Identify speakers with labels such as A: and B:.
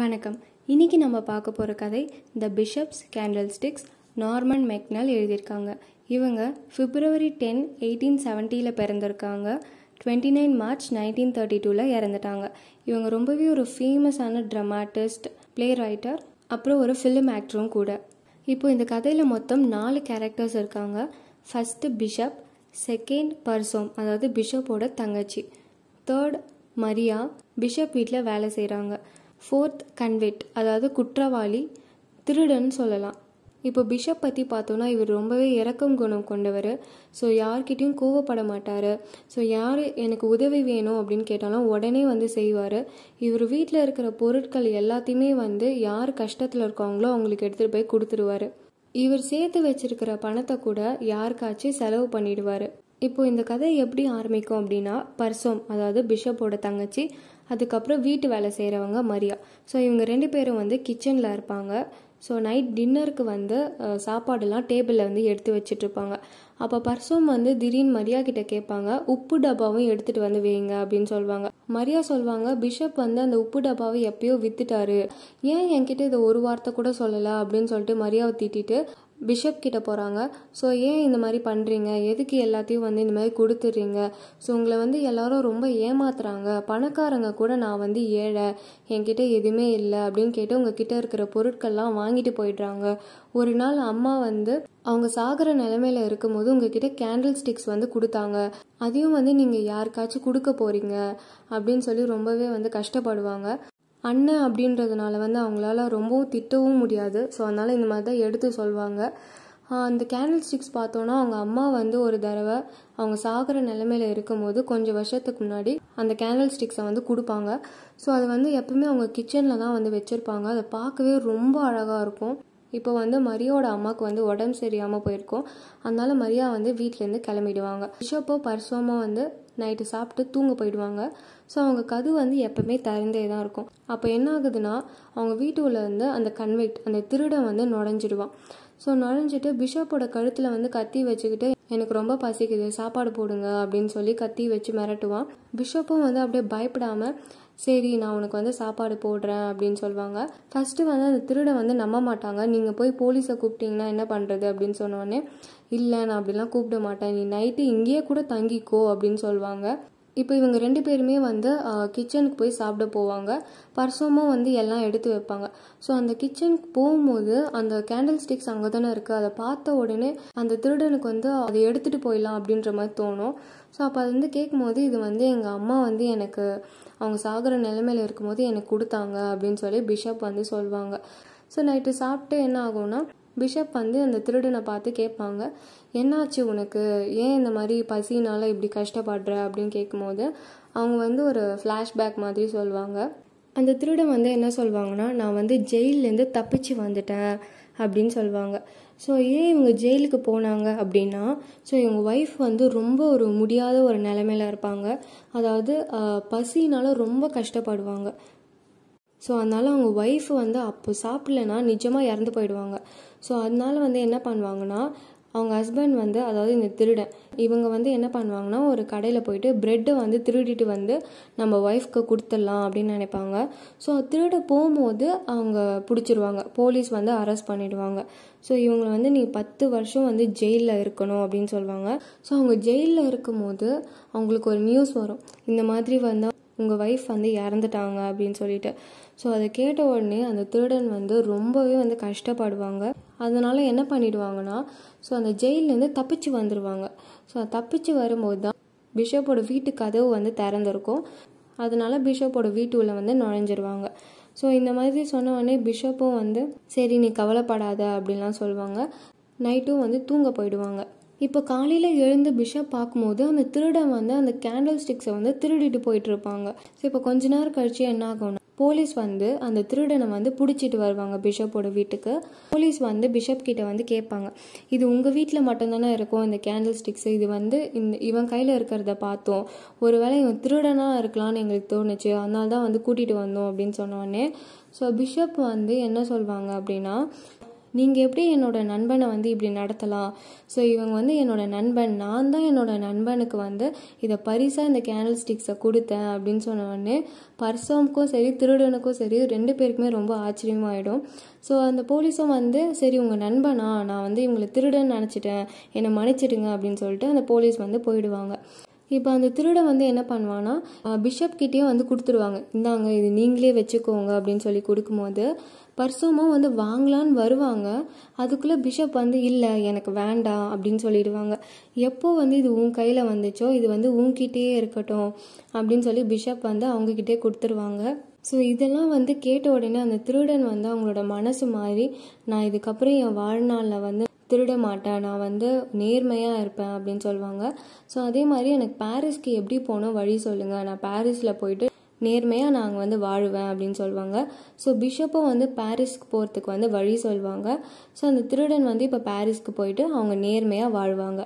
A: வணக்கம் இன்றைக்கி நம்ம பார்க்க போகிற கதை the Bishop's candlesticks Norman McKinnel எழுதியிருக்காங்க இவங்க பிப்ரவரி டென் எயிட்டீன் செவன்ட்டியில் பிறந்திருக்காங்க twenty nine March nineteen thirty டூவில் இறந்துட்டாங்க இவங்க ரொம்பவே ஒரு ஃபேமஸான ட்ரமாட்டிஸ்ட் ப்ளே ரைட்டர் அப்புறம் ஒரு ஃபிலிம் ஆக்டரும் கூட இப்போ இந்த கதையில் மொத்தம் நாலு கேரக்டர்ஸ் இருக்காங்க ஃபஸ்ட்டு பிஷப் செகண்ட் பர்சோம் அதாவது பிஷப்போட தங்கச்சி தேர்ட் மரியா பிஷப் வீட்டில் வேலை செய்கிறாங்க ஃபோர்த் கன்வெட் அதாவது குற்றவாளி திருடன் சொல்லலாம் இப்போ பிஷப் பற்றி பார்த்தோன்னா இவர் ரொம்பவே இறக்கும் குணம் கொண்டவர் ஸோ யார்கிட்டையும் கோவப்பட மாட்டார் ஸோ யார் எனக்கு உதவி வேணும் அப்படின்னு கேட்டாலும் உடனே வந்து செய்வார் இவர் வீட்டில் இருக்கிற பொருட்கள் எல்லாத்தையுமே வந்து யார் கஷ்டத்தில் இருக்காங்களோ அவங்களுக்கு எடுத்துகிட்டு போய் கொடுத்துருவாரு இவர் சேர்த்து வச்சிருக்கிற பணத்தை கூட யாருக்காச்சும் செலவு பண்ணிடுவார் இப்போது இந்த கதை எப்படி ஆரம்பிக்கும் அப்படின்னா பர்சோம் அதாவது பிஷப்போட தங்கச்சி அதுக்கப்புறம் வீட்டு வேலை செய்கிறவங்க மரியா ஸோ இவங்க ரெண்டு பேரும் வந்து கிச்சனில் இருப்பாங்க ஸோ நைட் டின்னருக்கு வந்து சாப்பாடுலாம் டேபிளில் வந்து எடுத்து வச்சிட்ருப்பாங்க அப்போ பர்சோம் வந்து திடீர்னு மரியா கிட்ட கேட்பாங்க உப்பு டப்பாவும் எடுத்துகிட்டு வந்து வைங்க அப்படின்னு சொல்லுவாங்க மரியா சொல்லுவாங்க பிஷப் வந்து அந்த உப்பு டப்பாவை எப்பயோ வித்துட்டாரு ஏன் என்கிட்ட இதை ஒரு வார்த்தை கூட சொல்லலை அப்படின்னு சொல்லிட்டு மரியாவை திட்டிட்டு பிஷப் கிட்ட போகிறாங்க ஸோ ஏன் இந்த மாதிரி பண்ணுறீங்க எதுக்கு எல்லாத்தையும் வந்து இந்த மாதிரி கொடுத்துட்றீங்க ஸோ உங்களை வந்து எல்லாரும் ரொம்ப ஏமாத்துறாங்க பணக்காரங்க கூட நான் வந்து ஏழை என்கிட்ட எதுவுமே இல்லை அப்படின்னு கேட்டு உங்ககிட்ட இருக்கிற பொருட்கள்லாம் வாங்கிட்டு போயிடுறாங்க ஒரு நாள் அம்மா வந்து அவங்க சாகிற நிலமையில இருக்கும்போது உங்ககிட்ட கேண்டில் ஸ்டிக்ஸ் வந்து கொடுத்தாங்க அதையும் வந்து நீங்கள் யாருக்காச்சும் கொடுக்க போகிறீங்க அப்படின்னு சொல்லி ரொம்பவே வந்து கஷ்டப்படுவாங்க அண்ணன் அப்படின்றதுனால வந்து அவங்களால ரொம்பவும் திட்டவும் முடியாது ஸோ அதனால் இந்த மாதிரி தான் எடுத்து சொல்லுவாங்க அந்த கேண்டில் ஸ்டிக்ஸ் பார்த்தோன்னா அவங்க அம்மா வந்து ஒரு தடவை அவங்க சாகிற நிலமையில இருக்கும்போது கொஞ்சம் வருஷத்துக்கு முன்னாடி அந்த கேண்டில் ஸ்டிக்ஸை வந்து கொடுப்பாங்க ஸோ அது வந்து எப்பவுமே அவங்க கிச்சனில் தான் வந்து வச்சுருப்பாங்க அதை பார்க்கவே ரொம்ப அழகாக இருக்கும் இப்போ வந்து மரியோட அம்மாவுக்கு வந்து உடம்பு சரியாமல் போயிருக்கும் அதனால மரியா வந்து வீட்டிலேருந்து கிளம்பிடுவாங்க பிஷப்போ பர்சோமோ வந்து நைட்டு சாப்பிட்டு தூங்க போயிடுவாங்க ஸோ அவங்க கது வந்து எப்போவுமே திறந்தே தான் இருக்கும் அப்போ என்ன ஆகுதுன்னா அவங்க வீட்டுக்குள்ளே வந்து அந்த கன்வெக்ட் அந்த திருடம் வந்து நுழைஞ்சிடுவான் ஸோ நுழைஞ்சிட்டு பிஷப்போட கழுத்தில் வந்து கத்தி வச்சுக்கிட்டு எனக்கு ரொம்ப பசிக்குது சாப்பாடு போடுங்க அப்படின்னு சொல்லி கத்தி வச்சு மிரட்டுவான் பிஷப்பும் வந்து அப்படியே பயப்படாமல் சரி நான் உனக்கு வந்து சாப்பாடு போடுறேன் அப்படின்னு சொல்லுவாங்க ஃபஸ்ட்டு வந்து அந்த திருடை வந்து நம்ப மாட்டாங்க நீங்கள் போய் போலீஸை கூப்பிட்டீங்கன்னா என்ன பண்ணுறது அப்படின்னு சொன்னோடனே இல்லை நான் அப்படிலாம் கூப்பிட மாட்டேன் நீ நைட்டு இங்கேயே கூட தங்கிக்கோ அப்படின்னு சொல்லுவாங்க இப்போ இவங்க ரெண்டு பேருமே வந்து கிச்சனுக்கு போய் சாப்பிட போவாங்க பர்சோமும் வந்து எல்லாம் எடுத்து வைப்பாங்க ஸோ அந்த கிச்சனுக்கு போகும்போது அந்த கேண்டில் ஸ்டிக்ஸ் அங்கே தானே இருக்குது அதை பார்த்த உடனே அந்த திருடனுக்கு வந்து அதை எடுத்துகிட்டு போயிடலாம் அப்படின்ற மாதிரி தோணும் ஸோ அப்போ அது வந்து கேட்கும்போது இது வந்து எங்கள் அம்மா வந்து எனக்கு அவங்க சாகிற நிலமையில இருக்கும்போது எனக்கு கொடுத்தாங்க அப்படின்னு சொல்லி பிஷப் வந்து சொல்லுவாங்க ஸோ நைட்டு சாப்பிட்டு என்ன ஆகும்னா பிஷப் வந்து அந்த திருடனை பார்த்து கேட்பாங்க என்னாச்சு உனக்கு ஏன் இந்த மாதிரி பசினால இப்படி கஷ்டப்படுற அப்படின்னு கேட்கும்போது அவங்க வந்து ஒரு ஃப்ளாஷ்பேக் மாதிரி சொல்லுவாங்க அந்த திருடன் வந்து என்ன சொல்லுவாங்கன்னா நான் வந்து ஜெயிலேருந்து தப்பிச்சு வந்துட்டேன் அப்படின்னு சொல்லுவாங்க ஸோ ஏன் இவங்க ஜெயிலுக்கு போனாங்க அப்படின்னா ஸோ இவங்க ஒய்ஃப் வந்து ரொம்ப ஒரு முடியாத ஒரு நிலமையில இருப்பாங்க அதாவது பசினால ரொம்ப கஷ்டப்படுவாங்க ஸோ அதனால் அவங்க ஒய்ஃப் வந்து அப்போ சாப்பிட்லனா நிஜமாக இறந்து போயிடுவாங்க ஸோ அதனால வந்து என்ன பண்ணுவாங்கன்னா அவங்க ஹஸ்பண்ட் வந்து அதாவது இந்த திருடன் இவங்க வந்து என்ன பண்ணுவாங்கன்னா ஒரு கடையில் போயிட்டு ப்ரெட்டை வந்து திருடிட்டு வந்து நம்ம ஒய்ஃப்க்கு கொடுத்துடலாம் அப்படின்னு நினைப்பாங்க ஸோ திருட போகும்போது அவங்க பிடிச்சிருவாங்க போலீஸ் வந்து அரெஸ்ட் பண்ணிடுவாங்க ஸோ இவங்களை வந்து நீ பத்து வருஷம் வந்து ஜெயிலில் இருக்கணும் அப்படின்னு சொல்லுவாங்க ஸோ அவங்க ஜெயிலில் இருக்கும்போது அவங்களுக்கு ஒரு நியூஸ் வரும் இந்த மாதிரி வந்து உங்கள் ஒய்ஃப் வந்து இறந்துட்டாங்க அப்படின்னு சொல்லிட்டு ஸோ அதை கேட்ட உடனே அந்த திருடன் வந்து ரொம்பவே வந்து கஷ்டப்படுவாங்க அதனால் என்ன பண்ணிடுவாங்கன்னா ஸோ அந்த ஜெயிலேருந்து தப்பிச்சு வந்துடுவாங்க ஸோ தப்பிச்சு வரும்போது தான் பிஷப்போட வீட்டு கதவு வந்து திறந்துருக்கும் அதனால பிஷப்போட வீட்டுக்குள்ளே வந்து நுழைஞ்சிருவாங்க ஸோ இந்த மாதிரி சொன்ன உடனே பிஷப்பும் வந்து சரி நீ கவலைப்படாத அப்படின்லாம் சொல்லுவாங்க நைட்டும் வந்து தூங்க போயிடுவாங்க இப்போ காலையில் எழுந்து பிஷப் பார்க்கும்போது அந்த திருடன் வந்து அந்த கேண்டில் ஸ்டிக்ஸை வந்து திருடிட்டு போயிட்டு இருப்பாங்க ஸோ இப்போ கொஞ்ச நேரம் கழிச்சு என்ன ஆகும்னா போலீஸ் வந்து அந்த திருடனை வந்து பிடிச்சிட்டு வருவாங்க பிஷப்போட வீட்டுக்கு போலீஸ் வந்து பிஷப் கிட்ட வந்து கேட்பாங்க இது உங்கள் வீட்டில் மட்டும்தானே இருக்கும் இந்த கேண்டில் ஸ்டிக்ஸ் இது வந்து இந்த இவன் கையில் இருக்கிறத பார்த்தோம் ஒருவேளை இவன் திருடனாக இருக்கலாம்னு எங்களுக்கு தோணுச்சு அதனால தான் வந்து கூட்டிகிட்டு வந்தோம் அப்படின்னு சொன்னோடனே ஸோ பிஷப் வந்து என்ன சொல்வாங்க அப்படின்னா நீங்கள் எப்படி என்னோடய நண்பனை வந்து இப்படி நடத்தலாம் ஸோ இவங்க வந்து என்னோடய நண்பன் நான் தான் என்னோடய நண்பனுக்கு வந்து இதை பரிசாக இந்த கேனல் ஸ்டிக்ஸை கொடுத்தேன் அப்படின்னு சொன்னோடனே பர்சோமுக்கும் சரி திருடனுக்கும் சரி ரெண்டு பேருக்குமே ரொம்ப ஆச்சரியமாயிடும் ஸோ அந்த போலீஸும் வந்து சரி உங்கள் நண்பனா நான் வந்து இவங்களை திருடன் நினச்சிட்டேன் என்னை மன்னிச்சிடுங்க அப்படின்னு சொல்லிட்டு அந்த போலீஸ் வந்து போயிடுவாங்க இப்போ அந்த திருடன் வந்து என்ன பண்ணுவான்னா பிஷப் கிட்டேயும் வந்து கொடுத்துருவாங்க இந்தாங்க இது நீங்களே வச்சுக்கோங்க அப்படின்னு சொல்லி கொடுக்கும்போது பர்சோமும் வந்து வாங்கலான்னு வருவாங்க அதுக்குள்ளே பிஷப் வந்து இல்லை எனக்கு வேண்டாம் அப்படின்னு சொல்லிடுவாங்க எப்போ வந்து இது உன் கையில் வந்துச்சோ இது வந்து உங்ககிட்டே இருக்கட்டும் அப்படின்னு சொல்லி பிஷப் வந்து அவங்கக்கிட்டே கொடுத்துருவாங்க ஸோ இதெல்லாம் வந்து கேட்ட உடனே அந்த திருடன் வந்து அவங்களோட மனசு மாதிரி நான் இதுக்கப்புறம் என் வாழ்நாளில் வந்து திருட மாட்டேன் நான் வந்து நேர்மையாக இருப்பேன் அப்படின்னு சொல்லுவாங்க ஸோ அதே மாதிரி எனக்கு பாரிஸ்க்கு எப்படி போனோம் வழி சொல்லுங்கள் நான் பாரிஸில் போயிட்டு நேர்மையாக நாங்கள் வந்து வாழுவேன் அப்படின்னு சொல்லுவாங்க ஸோ பிஷப்பும் வந்து பாரிஸ்க்கு போகிறதுக்கு வந்து வழி சொல்லுவாங்க ஸோ அந்த திருடன் வந்து இப்போ பாரிஸ்க்கு போயிட்டு அவங்க நேர்மையாக வாழ்வாங்க